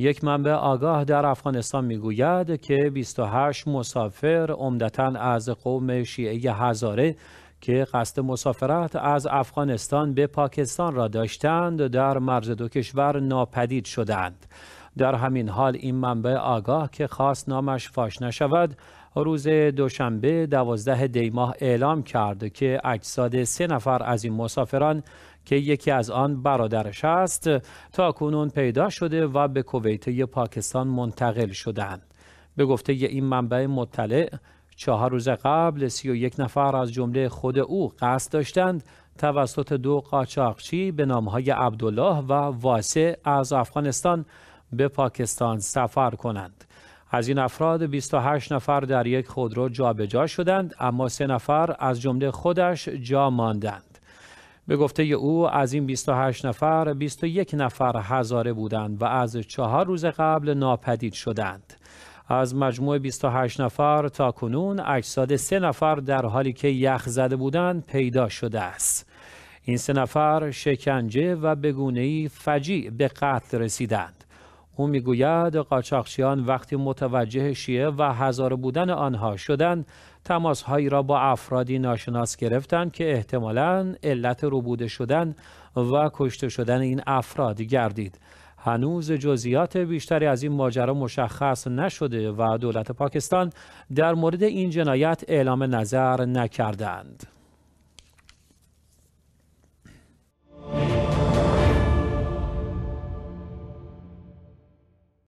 یک منبع آگاه در افغانستان میگوید که 28 مسافر عمدتا از قوم شیعه هزاره که قصد مسافرت از افغانستان به پاکستان را داشتند در مرز دو کشور ناپدید شدند. در همین حال این منبع آگاه که خاص نامش فاش نشود روز دوشنبه دوازده دیماه اعلام کرد که اجساد سه نفر از این مسافران که یکی از آن برادرش است تا کنون پیدا شده و به کویت پاکستان منتقل شدند. به گفته این منبع مطلع چهار روز قبل سی و یک نفر از جمله خود او قصد داشتند توسط دو قاچاقچی به نامهای عبدالله و واسع از افغانستان به پاکستان سفر کنند از این افراد 28 نفر در یک خودرو جابجا شدند اما سه نفر از جمله خودش جا ماندند به گفته او از این 28 نفر 21 نفر هزاره بودند و از چهار روز قبل ناپدید شدند از مجموع 28 نفر تا کنون اجساد سه نفر در حالی که یخ زده بودند پیدا شده است این سه نفر شکنجه و بگونه فجیع به قتل رسیدند او میگوید قاچاقچیان وقتی متوجه شیعه و هزار بودن آنها شدند تماسهایی را با افرادی ناشناس گرفتند که احتمالا علت ربوده شدن و کشته شدن این افراد گردید هنوز جزئیات بیشتری از این ماجرا مشخص نشده و دولت پاکستان در مورد این جنایت اعلام نظر نکردند.